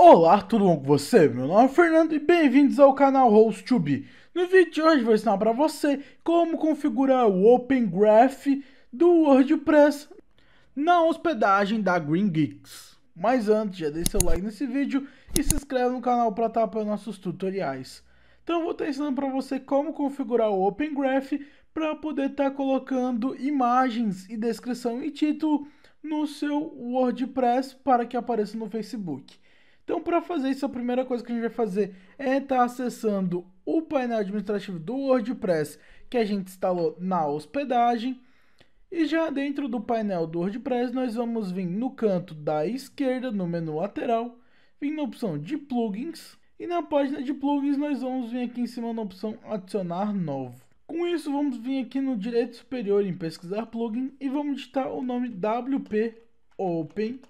Olá, tudo bom com você? Meu nome é Fernando e bem-vindos ao canal host 2 b No vídeo de hoje vou ensinar para você como configurar o Open Graph do WordPress na hospedagem da Green Geeks. Mas antes, já deixe seu like nesse vídeo e se inscreve no canal para estar para nossos tutoriais. Então eu vou estar ensinando para você como configurar o Open Graph para poder estar colocando imagens e descrição e título no seu WordPress para que apareça no Facebook. Então, para fazer isso, a primeira coisa que a gente vai fazer é estar tá acessando o painel administrativo do WordPress que a gente instalou na hospedagem. E já dentro do painel do WordPress, nós vamos vir no canto da esquerda, no menu lateral, vir na opção de plugins. E na página de plugins, nós vamos vir aqui em cima na opção adicionar novo. Com isso, vamos vir aqui no direito superior em pesquisar plugin e vamos digitar o nome WP Open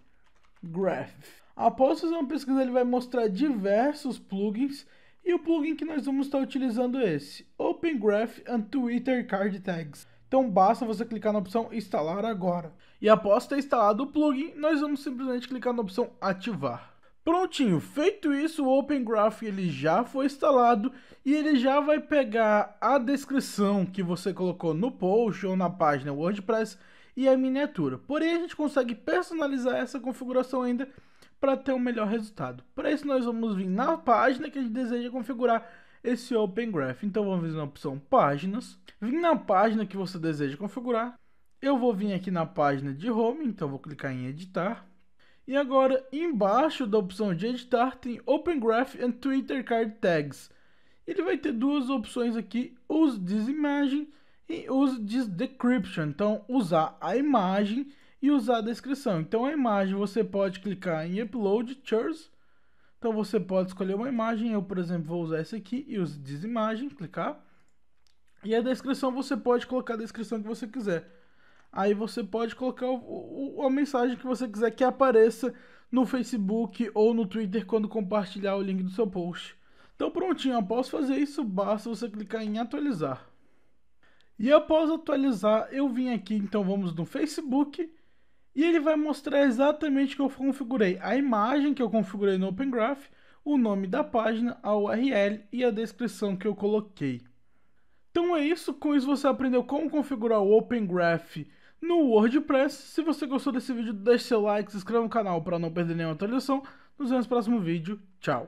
Graph. Após fazer uma pesquisa, ele vai mostrar diversos plugins e o plugin que nós vamos estar utilizando é esse, Open Graph and Twitter Card Tags. Então basta você clicar na opção instalar agora. E após ter instalado o plugin, nós vamos simplesmente clicar na opção ativar. Prontinho, feito isso, o Open Graph ele já foi instalado e ele já vai pegar a descrição que você colocou no post ou na página WordPress e a miniatura. Porém, a gente consegue personalizar essa configuração ainda para ter um melhor resultado. Para isso, nós vamos vir na página que a gente deseja configurar esse Open Graph. Então, vamos vir na opção Páginas, vir na página que você deseja configurar. Eu vou vir aqui na página de Home, então vou clicar em Editar. E agora, embaixo da opção de editar, tem Open Graph and Twitter Card Tags. Ele vai ter duas opções aqui, use this imagem e use this description. Então, usar a imagem e usar a descrição. Então, a imagem você pode clicar em Upload Pictures. Então, você pode escolher uma imagem. Eu, por exemplo, vou usar essa aqui e use this imagem, clicar. E a descrição você pode colocar a descrição que você quiser. Aí você pode colocar o, o, a mensagem que você quiser que apareça no Facebook ou no Twitter quando compartilhar o link do seu post. Então prontinho, após fazer isso, basta você clicar em atualizar. E após atualizar, eu vim aqui, então vamos no Facebook e ele vai mostrar exatamente o que eu configurei, a imagem que eu configurei no Open Graph, o nome da página, a URL e a descrição que eu coloquei. Então é isso, com isso você aprendeu como configurar o Open Graph no WordPress. Se você gostou desse vídeo, deixe seu like, se inscreva no canal para não perder nenhuma atualização. Nos vemos no próximo vídeo. Tchau!